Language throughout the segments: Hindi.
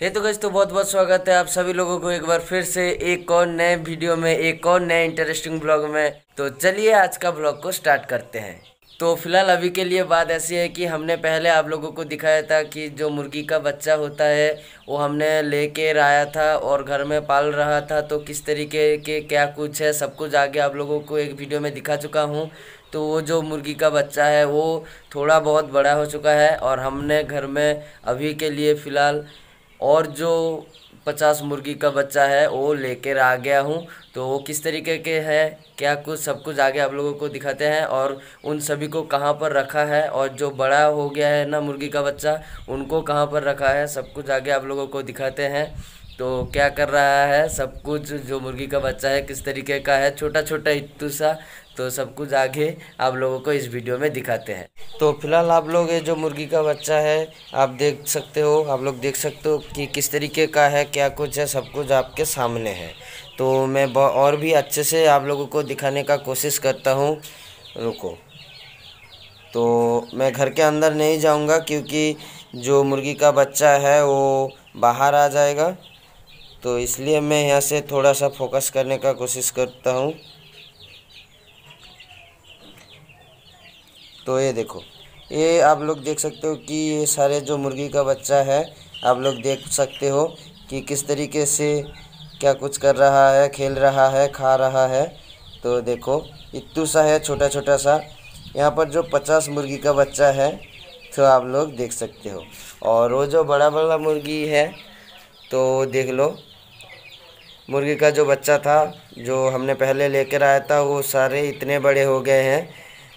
हे तो गज तो बहुत बहुत स्वागत है आप सभी लोगों को एक बार फिर से एक और नए वीडियो में एक और नए इंटरेस्टिंग ब्लॉग में तो चलिए आज का ब्लॉग को स्टार्ट करते हैं तो फिलहाल अभी के लिए बात ऐसी है कि हमने पहले आप लोगों को दिखाया था कि जो मुर्गी का बच्चा होता है वो हमने ले कर आया था और घर में पाल रहा था तो किस तरीके के क्या कुछ है सब कुछ आगे आप लोगों को एक वीडियो में दिखा चुका हूँ तो वो जो मुर्गी का बच्चा है वो थोड़ा बहुत बड़ा हो चुका है और हमने घर में अभी के लिए फ़िलहाल और जो पचास मुर्गी का बच्चा है वो लेकर आ गया हूँ तो वो किस तरीके के है क्या कुछ सब कुछ आगे आप लोगों को दिखाते हैं और उन सभी को कहाँ पर रखा है और जो बड़ा हो गया है ना मुर्गी का बच्चा उनको कहाँ पर रखा है सब कुछ आगे आप लोगों को दिखाते हैं तो क्या कर रहा है सब कुछ जो मुर्गी का बच्चा है किस तरीके का है छोटा छोटा इतु सा तो सब कुछ आगे आप लोगों को इस वीडियो में दिखाते हैं तो फिलहाल आप लोग ये जो मुर्गी का बच्चा है आप देख सकते हो आप लोग देख सकते हो कि किस तरीके का है क्या कुछ है सब कुछ आपके सामने है तो मैं और भी अच्छे से आप लोगों को दिखाने का कोशिश करता हूँ रुको तो मैं घर के अंदर नहीं जाऊँगा क्योंकि जो मुर्गी का बच्चा है वो बाहर आ जाएगा तो इसलिए मैं यहाँ से थोड़ा सा फोकस करने का कोशिश करता हूँ तो ये देखो ये आप लोग देख सकते हो कि ये सारे जो मुर्गी का बच्चा है आप लोग देख सकते हो कि किस तरीके से क्या कुछ कर रहा है खेल रहा है खा रहा है तो देखो इतू सा है छोटा छोटा सा यहाँ पर जो पचास मुर्गी का बच्चा है तो आप लोग देख सकते हो और वो जो बड़ा बड़ा मुर्गी है तो देख लो मुर्गी का जो बच्चा था जो हमने पहले लेकर आया था वो सारे इतने बड़े हो गए हैं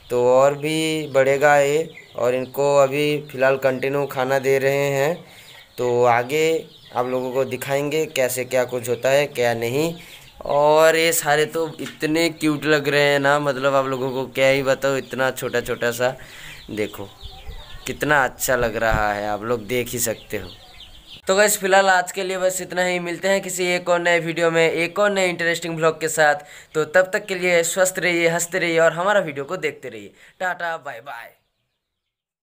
तो और भी बढ़ेगा ये और इनको अभी फ़िलहाल कंटिन्यू खाना दे रहे हैं तो आगे आप लोगों को दिखाएंगे कैसे क्या कुछ होता है क्या नहीं और ये सारे तो इतने क्यूट लग रहे हैं ना मतलब आप लोगों को क्या ही बताओ इतना छोटा छोटा सा देखो कितना अच्छा लग रहा है आप लोग देख ही सकते हो तो गैस फिलहाल आज के लिए बस इतना ही मिलते हैं किसी एक और नए वीडियो में एक और नए इंटरेस्टिंग ब्लॉग के साथ तो तब तक के लिए स्वस्थ रहिए हंसते रहिए और हमारा वीडियो को देखते रहिए टाटा बाय बाय